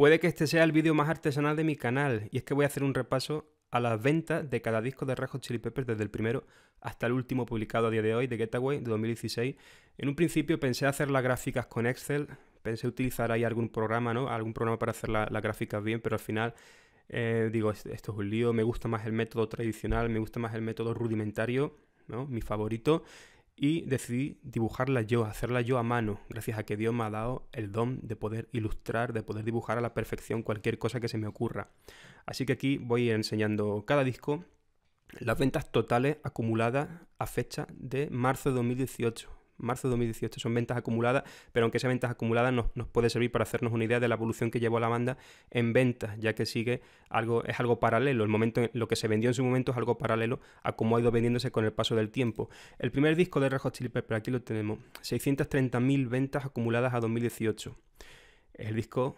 Puede que este sea el vídeo más artesanal de mi canal, y es que voy a hacer un repaso a las ventas de cada disco de Red Chili Peppers desde el primero hasta el último publicado a día de hoy de Getaway de 2016. En un principio pensé hacer las gráficas con Excel, pensé utilizar ahí algún programa, ¿no? Algún programa para hacer las gráficas bien, pero al final eh, digo, esto es un lío, me gusta más el método tradicional, me gusta más el método rudimentario, ¿no? Mi favorito y decidí dibujarla yo, hacerla yo a mano, gracias a que Dios me ha dado el don de poder ilustrar, de poder dibujar a la perfección cualquier cosa que se me ocurra. Así que aquí voy enseñando cada disco, las ventas totales acumuladas a fecha de marzo de 2018 marzo de 2018, son ventas acumuladas, pero aunque esas ventas acumuladas nos, nos puede servir para hacernos una idea de la evolución que llevó la banda en ventas, ya que sigue algo, es algo paralelo, el momento lo que se vendió en su momento es algo paralelo a cómo ha ido vendiéndose con el paso del tiempo. El primer disco de rojo Hot Chili aquí lo tenemos, 630.000 ventas acumuladas a 2018. El disco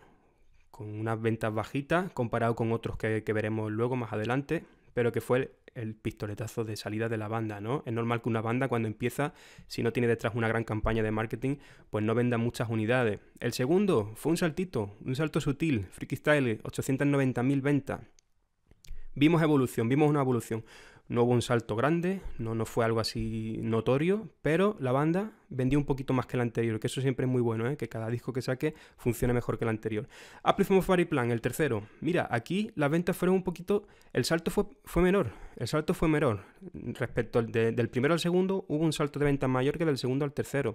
con unas ventas bajitas comparado con otros que veremos luego más adelante, pero que fue el, pistoletazo de salida de la banda, ¿no? Es normal que una banda cuando empieza, si no tiene detrás una gran campaña de marketing, pues no venda muchas unidades. El segundo fue un saltito, un salto sutil, Freaky Style, 890.000 ventas. Vimos evolución, vimos una evolución. No hubo un salto grande, no, no fue algo así notorio, pero la banda vendió un poquito más que la anterior, que eso siempre es muy bueno, ¿eh? que cada disco que saque funcione mejor que el anterior. Apple ah, from Plan, el tercero. Mira, aquí las ventas fueron un poquito. El salto fue, fue menor, el salto fue menor. Respecto del primero al segundo, hubo un salto de ventas mayor que del segundo al tercero.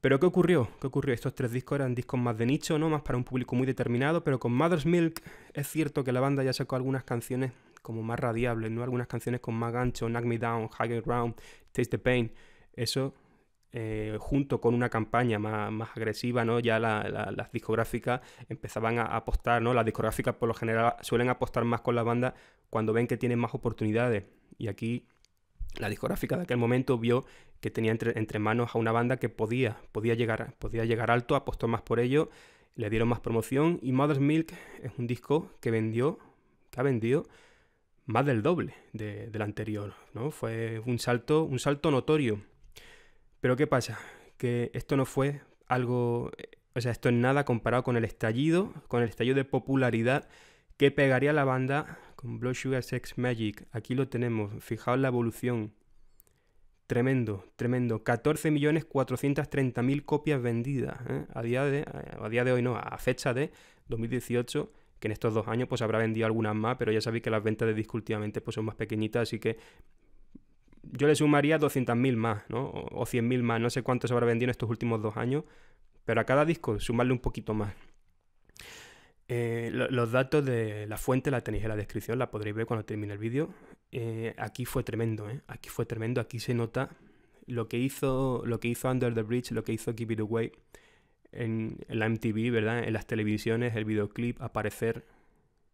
Pero ¿qué ocurrió? ¿Qué ocurrió? Estos tres discos eran discos más de nicho, ¿no? Más para un público muy determinado, pero con Mother's Milk es cierto que la banda ya sacó algunas canciones como más radiable ¿no? Algunas canciones con más gancho, Knock Me Down, "Hugging Ground, Taste the Pain, eso eh, junto con una campaña más, agresiva, ¿no? Ya las discográficas empezaban a apostar, ¿no? Las discográficas por lo general suelen apostar más con la banda cuando ven que tienen más oportunidades. Y aquí la discográfica de aquel momento vio que tenía entre, entre, manos a una banda que podía, podía, llegar, podía llegar alto, apostó más por ello, le dieron más promoción y Mother's Milk es un disco que vendió, que ha vendido más del doble del anterior, ¿no? Fue un salto, un salto notorio. Pero ¿qué pasa? Que esto no fue algo, o sea, esto es nada comparado con el estallido, con el estallido de popularidad que pegaría la banda con Blood Sugar Sex Magic. Aquí lo tenemos, fijaos la evolución. Tremendo, tremendo. 14.430.000 copias vendidas. ¿eh? A, día de, a día de hoy no, a fecha de 2018 en estos dos años pues habrá vendido algunas más, pero ya sabéis que las ventas de disco últimamente pues son más pequeñitas, así que yo le sumaría 200.000 más, ¿no? O 100.000 más, no sé cuántos habrá vendido en estos últimos dos años, pero a cada disco sumarle un poquito más. Eh, los datos de la fuente la tenéis en la descripción, la podréis ver cuando termine el vídeo. Eh, aquí fue tremendo, ¿eh? Aquí fue tremendo, aquí se nota lo que hizo, lo que hizo Under the Bridge, lo que hizo Give It Away en la MTV, ¿verdad? En las televisiones, el videoclip, aparecer.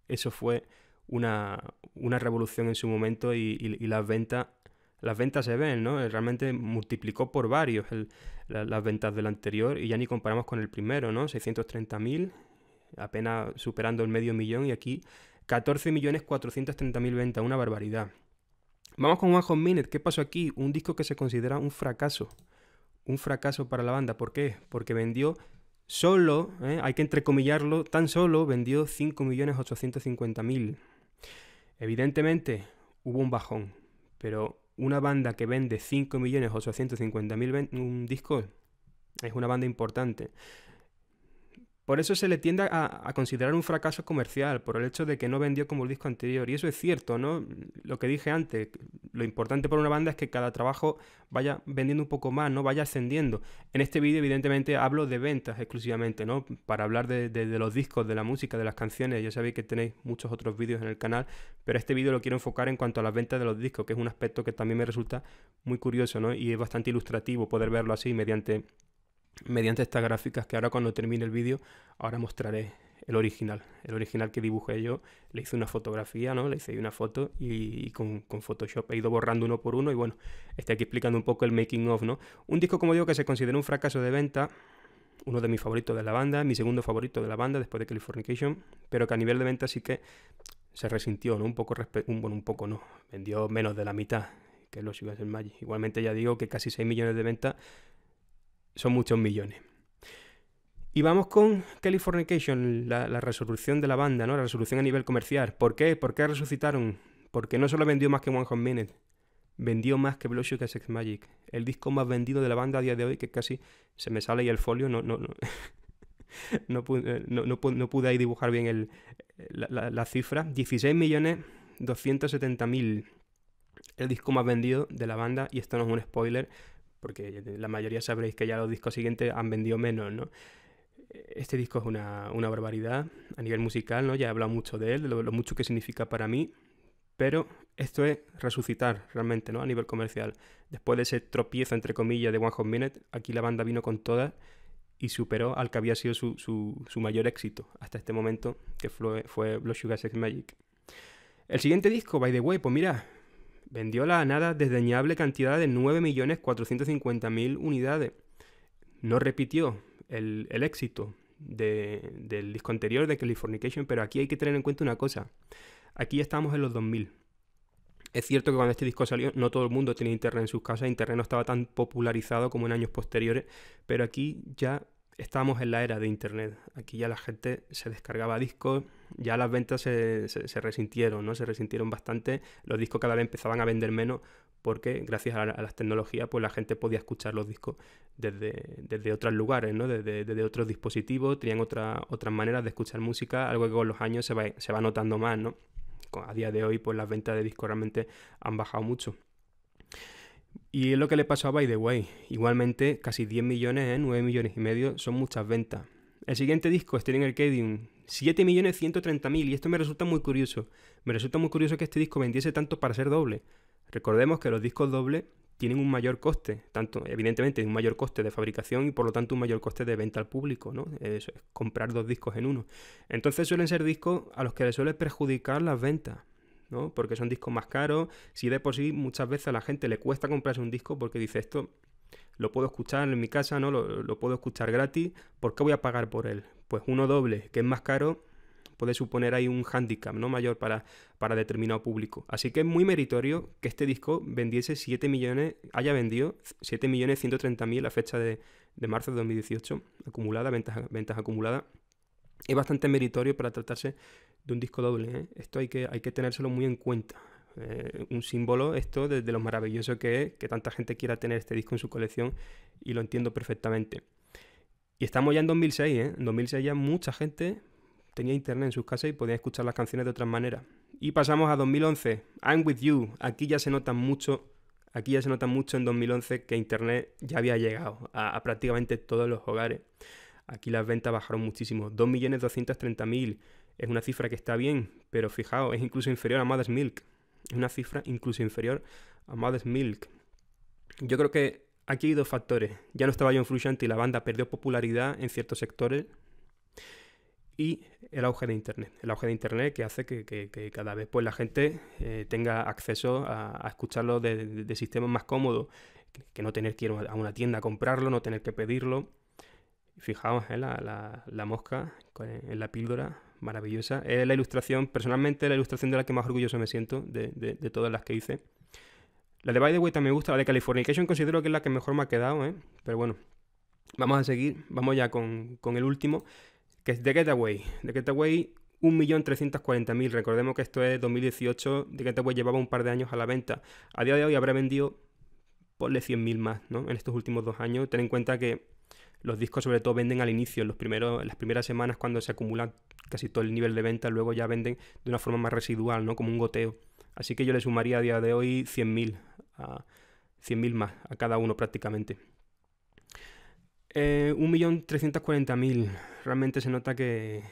Eso fue una, una revolución en su momento y, las ventas las ventas se ven, ¿no? Realmente multiplicó por varios las ventas del anterior y ya ni comparamos con el primero, ¿no? 630.000, apenas superando el medio millón y aquí 14.430.000 ventas, una barbaridad. Vamos con One Hot Minute, ¿qué pasó aquí? Un disco que se considera un fracaso un fracaso para la banda. ¿Por qué? Porque vendió solo, ¿eh? hay que entrecomillarlo, tan solo vendió 5.850.000. Evidentemente hubo un bajón, pero una banda que vende 5.850.000 disco es una banda importante. Por eso se le tiende a, considerar un fracaso comercial, por el hecho de que no vendió como el disco anterior. Y eso es cierto, ¿no? Lo que dije antes, lo importante para una banda es que cada trabajo vaya vendiendo un poco más, ¿no? Vaya ascendiendo. En este vídeo, evidentemente, hablo de ventas exclusivamente, ¿no? Para hablar de, los discos, de la música, de las canciones. Ya sabéis que tenéis muchos otros vídeos en el canal, pero este vídeo lo quiero enfocar en cuanto a las ventas de los discos, que es un aspecto que también me resulta muy curioso, ¿no? Y es bastante ilustrativo poder verlo así mediante, mediante estas gráficas que ahora cuando termine el vídeo, ahora mostraré el original. El original que dibujé yo, le hice una fotografía, ¿no? Le hice una foto y, con, Photoshop he ido borrando uno por uno y bueno, estoy aquí explicando un poco el making of, ¿no? Un disco, como digo, que se consideró un fracaso de venta, uno de mis favoritos de la banda, mi segundo favorito de la banda después de Californication, pero que a nivel de venta sí que se resintió, ¿no? Un poco, un, un poco no, vendió menos de la mitad que los Sugar Magic. Igualmente ya digo que casi 6 millones de ventas son muchos millones. Y vamos con Californication, la, la resolución de la banda, ¿no? La resolución a nivel comercial. ¿Por qué? ¿Por qué resucitaron? Porque no solo vendió más que One Hot Minute, vendió más que blue Sugar Sex Magic. El disco más vendido de la banda a día de hoy, que casi se me sale ahí el folio, no, no, no. Eh, no, pude, ahí dibujar bien la, cifra. 16.270.000, El disco más vendido de la banda, y esto no es un spoiler, porque la mayoría sabréis que ya los discos siguientes han vendido menos, ¿no? Este disco es una, barbaridad a nivel musical, ¿no? Ya he hablado mucho de él, de lo, mucho que significa para mí, pero esto es resucitar realmente, ¿no? A nivel comercial. Después de ese tropiezo, entre comillas, de One Hot Minute, aquí la banda vino con todas y superó al que había sido su, mayor éxito hasta este momento, que fue, fue Blood Sugar Sex Magic. El siguiente disco, By the Way, pues mira, vendió la nada desdeñable cantidad de 9.450.000 unidades. No repitió, el, éxito de, del disco anterior de Californication, pero aquí hay que tener en cuenta una cosa. Aquí ya estamos en los 2000. Es cierto que cuando este disco salió no todo el mundo tenía internet en sus casas, internet no estaba tan popularizado como en años posteriores, pero aquí ya estamos en la era de internet. Aquí ya la gente se descargaba discos, ya las ventas se, resintieron, ¿no? Se resintieron bastante, los discos cada vez empezaban a vender menos porque gracias a, las tecnologías pues la gente podía escuchar los discos desde, otros lugares, ¿no? Desde, otros dispositivos, tenían otra, otras maneras de escuchar música, algo que con los años se va, notando más, ¿no? A día de hoy pues las ventas de discos realmente han bajado mucho. Y es lo que le pasó a By The Way. Igualmente, casi 10 millones, 9 ¿eh? millones y medio son muchas ventas. El siguiente disco, el Arcadium, 7.130.000 y esto me resulta muy curioso. Me resulta muy curioso que este disco vendiese tanto para ser doble. Recordemos que los discos dobles tienen un mayor coste, tanto evidentemente un mayor coste de fabricación y por lo tanto un mayor coste de venta al público, ¿no? Es comprar dos discos en uno. Entonces suelen ser discos a los que les suele perjudicar las ventas. ¿no? Porque son discos más caros. Si de por sí muchas veces a la gente le cuesta comprarse un disco porque dice esto lo puedo escuchar en mi casa, ¿no? Lo, puedo escuchar gratis. ¿Por qué voy a pagar por él? Pues uno doble, que es más caro, puede suponer ahí un hándicap ¿no? mayor para, determinado público. Así que es muy meritorio que este disco vendiese 7 millones, haya vendido 7.130.000 millones a fecha de, marzo de 2018, acumulada, ventas, acumuladas. Es bastante meritorio para tratarse de un disco doble. ¿eh? Esto hay que, hay que tenérselo muy en cuenta. Eh, un símbolo esto de, lo maravilloso que es que tanta gente quiera tener este disco en su colección y lo entiendo perfectamente. Y estamos ya en 2006, ¿eh? En 2006 ya mucha gente tenía internet en sus casas y podía escuchar las canciones de otras maneras. Y pasamos a 2011, I'm With You. Aquí ya se nota mucho, aquí ya se nota mucho en 2011 que internet ya había llegado a, prácticamente todos los hogares. Aquí las ventas bajaron muchísimo, 2.230.000. Es una cifra que está bien, pero fijaos, es incluso inferior a Mother's Milk, una cifra incluso inferior a Mother's Milk. Yo creo que aquí hay dos factores. Ya no estaba John Frusciante y la banda perdió popularidad en ciertos sectores. Y el auge de Internet. El auge de Internet que hace que, cada vez pues, la gente eh, tenga acceso a, escucharlo de, sistemas más cómodos. Que, no tener que ir a una tienda a comprarlo, no tener que pedirlo. Fijaos eh, la, mosca en la píldora maravillosa. Es la ilustración, personalmente, la ilustración de la que más orgulloso me siento de, de, todas las que hice. La de By the Way también me gusta, la de Californication considero que es la que mejor me ha quedado, ¿eh? Pero bueno, vamos a seguir, vamos ya con, el último, que es The Getaway. The Getaway 1.340.000. Recordemos que esto es 2018, The Getaway llevaba un par de años a la venta. A día de hoy habrá vendido, ponle 100.000 más, ¿no? En estos últimos dos años. Ten en cuenta que los discos sobre todo venden al inicio, en los primeros, las primeras semanas cuando se acumula casi todo el nivel de venta, luego ya venden de una forma más residual, ¿no? Como un goteo. Así que yo le sumaría a día de hoy 100.000, a 100.000 más a cada uno prácticamente. Eh, 1.340.000. Realmente se nota que,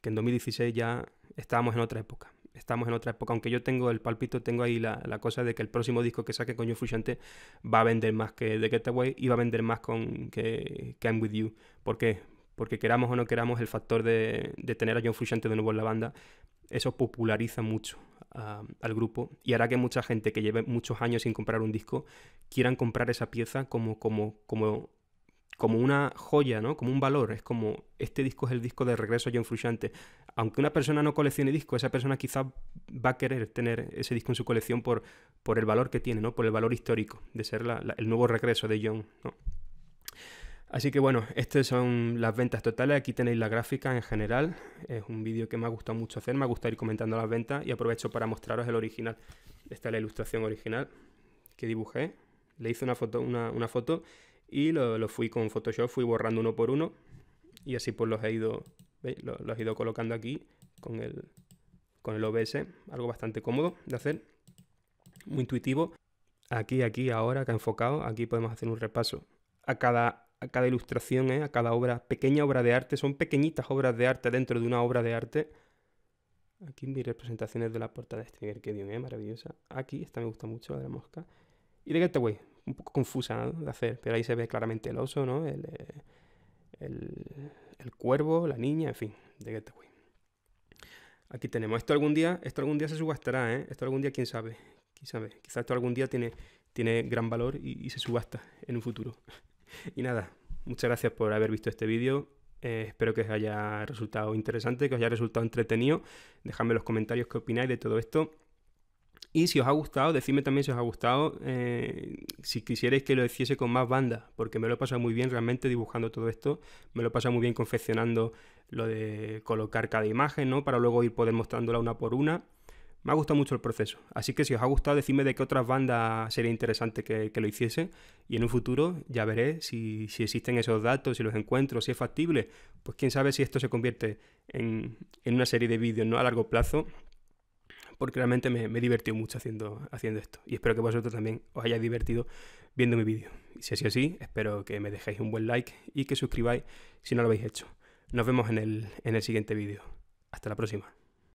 que en 2016 ya estábamos en otra época estamos en otra época. Aunque yo tengo el palpito, tengo ahí la, la cosa de que el próximo disco que saque con John Fushante va a vender más que The Getaway y va a vender más con que, I'm With You. ¿Por qué? Porque queramos o no queramos, el factor de, tener a John Frusciante de nuevo en la banda, eso populariza mucho al grupo y hará que mucha gente que lleve muchos años sin comprar un disco quieran comprar esa pieza como, como, como como una joya, ¿no? Como un valor. Es como, este disco es el disco de regreso de John Frusciante. Aunque una persona no coleccione discos, esa persona quizás va a querer tener ese disco en su colección por, por el valor que tiene, ¿no? Por el valor histórico de ser el nuevo regreso de John, Así que bueno, estas son las ventas totales. Aquí tenéis la gráfica en general. Es un vídeo que me ha gustado mucho hacer. Me ha gustado ir comentando las ventas y aprovecho para mostraros el original. Esta es la ilustración original que dibujé. Le hice una foto, una, una foto y lo, fui con Photoshop, fui borrando uno por uno y así pues los he ido, Los, he ido colocando aquí con el, con el OBS, algo bastante cómodo de hacer, muy intuitivo. Aquí, aquí, ahora que ha enfocado, aquí podemos hacer un repaso a cada, a cada ilustración, ¿eh? a cada obra, pequeña obra de arte, son pequeñitas obras de arte dentro de una obra de arte. Aquí mis representaciones de la portada de Stringer, este que dio, ¿eh? maravillosa. Aquí, esta me gusta mucho, la de la mosca. Y de Getaway, un poco confusa de hacer, pero ahí se ve claramente el oso, ¿no? El, eh, el, cuervo, la niña, en fin, de Getaway. Aquí tenemos, esto algún día, esto algún día se subastará, ¿eh? Esto algún día, quién sabe, quién sabe. Quizás esto algún día tiene, tiene gran valor y, se subasta en un futuro. y nada, muchas gracias por haber visto este vídeo. Eh, espero que os haya resultado interesante, que os haya resultado entretenido. Dejadme en los comentarios qué opináis de todo esto. Y si os ha gustado, decime también si os ha gustado, eh, si quisierais que lo hiciese con más bandas, porque me lo he pasado muy bien realmente dibujando todo esto, me lo he pasado muy bien confeccionando lo de colocar cada imagen, ¿no? Para luego ir poder mostrándola una por una. Me ha gustado mucho el proceso, así que si os ha gustado, decime de qué otras bandas sería interesante que, lo hiciese y en un futuro ya veré si, existen esos datos, si los encuentro, si es factible. Pues quién sabe si esto se convierte en, en una serie de vídeos ¿no? a largo plazo porque realmente me, me divertió mucho haciendo, haciendo esto. Y espero que vosotros también os hayáis divertido viendo mi vídeo. Y Si es así, espero que me dejéis un buen like y que suscribáis si no lo habéis hecho. Nos vemos en el, en el siguiente vídeo. Hasta la próxima.